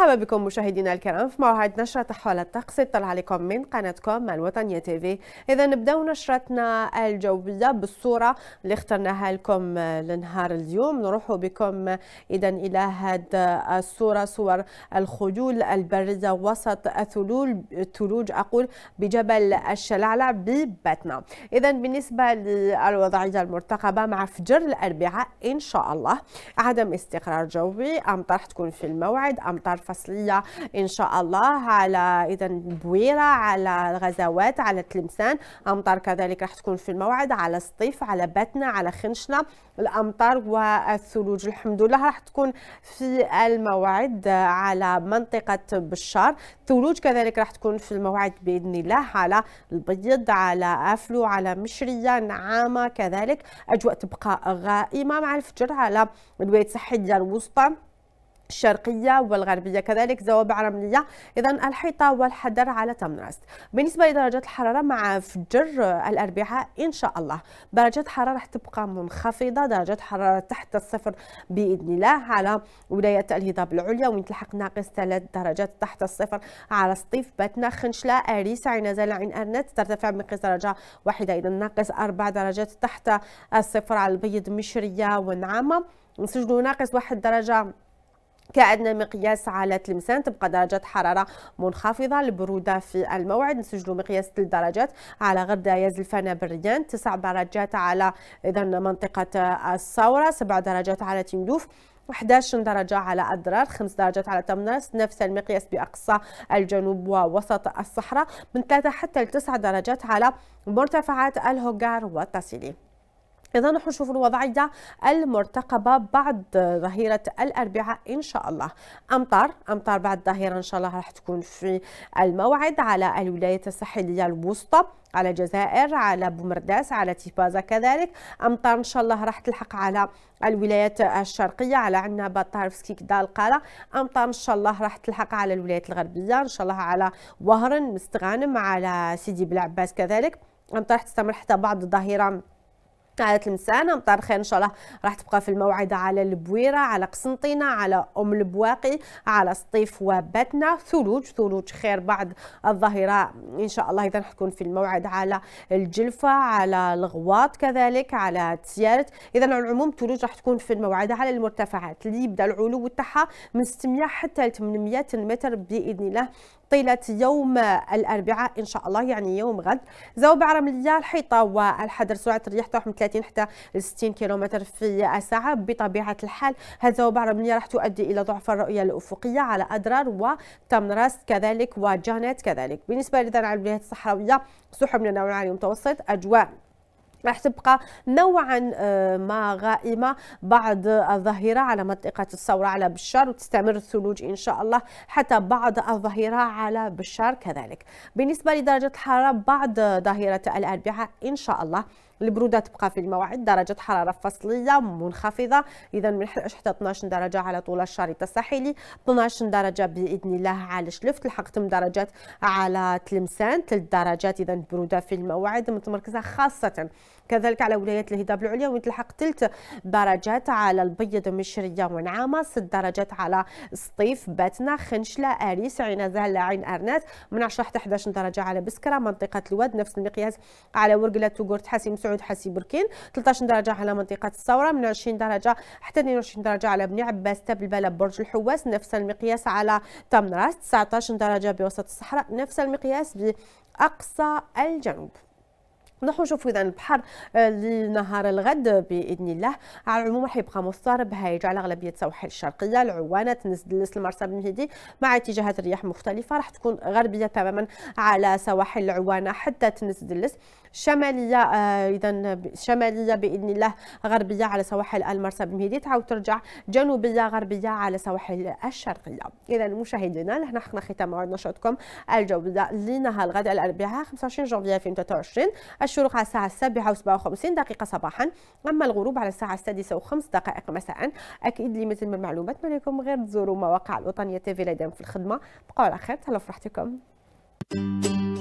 مرحبا بكم مشاهدينا الكرام في موعد نشرة حول الطقس تطلع عليكم من قناتكم الوطنية تي في إذا نبداو نشرتنا الجوية بالصورة اللي اخترناها لكم لنهار اليوم نروحوا بكم إذا إلى هذه الصورة صور الخيول البارزة وسط الثلول الثلوج أقول بجبل الشلعلة بباتنا إذا بالنسبة للوضعية المرتقبة مع فجر الأربعاء إن شاء الله عدم استقرار جوي أمطار تكون في الموعد أمطار الفصلية إن شاء الله على إذا بويرة على الغزوات على تلمسان أمطار كذلك راح تكون في الموعد على سطيف على باتنا على خنشنة الأمطار والثلوج الحمد لله راح تكون في الموعد على منطقة بشار الثلوج كذلك راح تكون في الموعد بإذن الله على البيض على أفلو على مشرية نعامة كذلك أجواء تبقى غائمة مع الفجر على الولايات الصحية الوسطى الشرقية والغربية كذلك زوابع رملية إذا الحيطة والحدر على تمنرست بالنسبة لدرجات الحرارة مع فجر الأربعاء إن شاء الله درجات الحرارة راح تبقى منخفضة درجات حرارة تحت الصفر بإذن الله على ولاية الهضاب العليا وين تلحق ناقص ثلاث درجات تحت الصفر على سطيف باتنا خنشلة أريس عين زال عين أرنت ترتفع بمقياس درجة واحدة إذا ناقص أربع درجات تحت الصفر على البيض مشرية ونعامة نسجلوا ناقص واحد درجة كأدنى مقياس على تلمسان تبقى درجات حرارة منخفضة البرودة في الموعد نسجلوا مقياس 3 درجات على غردة يزلفانا بالريان 9 درجات على إذا منطقة الثورة 7 درجات على تندوف 11 درجة على أدرار 5 درجات على تمناس نفس المقياس بأقصى الجنوب ووسط الصحراء من 3 حتى 9 درجات على مرتفعات الهوغار والتصيلي إذا نحن نشوف الوضعية المرتقبة بعد ظهيرة الأربعاء إن شاء الله أمطار أمطار بعد الظهيرة إن شاء الله راح تكون في الموعد على الولايات الساحلية الوسطى على الجزائر على بومرداس على تيبازا كذلك امطار ان شاء الله راح تلحق على الولايات الشرقيه على عنابه طارفسكي كدا القاله امطار ان شاء الله راح تلحق على الولايات الغربيه ان شاء الله على وهرن مستغانم على سيدي بلعباس كذلك امطار تستمر حتى بعد الظهيره قاعة المسانة نعم، خير ان شاء الله راح تبقى في الموعد على البويرة على قسنطينة على أم البواقي على سطيف وبتنا ثلوج ثلوج خير بعد الظهيرة ان شاء الله اذا حتكون في الموعد على الجلفة على الغواط كذلك على تيارت اذا على العموم ثلوج راح تكون في الموعد على المرتفعات اللي يبدا العلو تاعها من 600 حتى 800 متر باذن الله طيلة يوم الأربعاء إن شاء الله يعني يوم غد زوبعة رملية الحيطة والحدر سرعة تروح من 30 حتى 60 كيلومتر في الساعة بطبيعة الحال هذا وبعض راح تؤدي إلى ضعف الرؤية الأفقية على أضرار وتمرس كذلك وجانت كذلك بالنسبة لدرع الولايات الصحراوية سحب من النوع العالي المتوسط أجواء راح تبقى نوعا آه، ما غائمه بعض الظاهره على منطقه الثوره على بشار وتستمر الثلوج ان شاء الله حتى بعض الظاهره على بشار كذلك بالنسبه لدرجه الحراره بعد ظاهره الاربعاء ان شاء الله البروده تبقى في الموعد درجه حراره فصليه منخفضه اذا من 11 حتى 12 درجه على طول الشريط الساحلي 12 درجه باذن الله على شلفت لحق درجات على تلمسان 3 درجات اذا بروده في الموعد متمركزه خاصه كذلك على ولاية الهضاب العليا وين تلحق ثلث درجات على البيض مشرية ونعامة ست درجات على سطيف باتنا خنشلة أريس عين زهلة عين أرناس من 10 حتى 11 درجة على بسكرة منطقة الواد نفس المقياس على ورقلة توغورت حاسي سعود حاسي بركين 13 درجة على منطقة الثورة من 20 درجة حتى 22 درجة على بني عباس تبلبلة برج الحواس نفس المقياس على تمراس 19 درجة بوسط الصحراء نفس المقياس بأقصى الجنوب نروح نشوفوا اذا البحر آه، لنهار الغد باذن الله على العموم راح يبقى مضطرب هايج على اغلبيه السواحل الشرقيه العوانه تنزل المرسى بن هدي مع اتجاهات رياح مختلفه راح تكون غربيه تماما على سواحل العوانه حتى تنزلس شماليه آه اذا شماليه باذن الله غربيه على سواحل المرسى بن تعاود ترجع جنوبيه غربيه على سواحل الشرقيه اذا مشاهدينا لهنا حقنا ختام موعد الجويه لنهار الغد الاربعاء 25 جونفي 2023 الشروق على الساعة 7 و57 دقيقة صباحا أما الغروب على الساعة السادسة وخمس دقائق مساء أكيد لي مثل ما المعلومات ما لكم غير تزوروا مواقع الوطنية تيفي في الخدمة بقوا على خير تهلاو Thank you.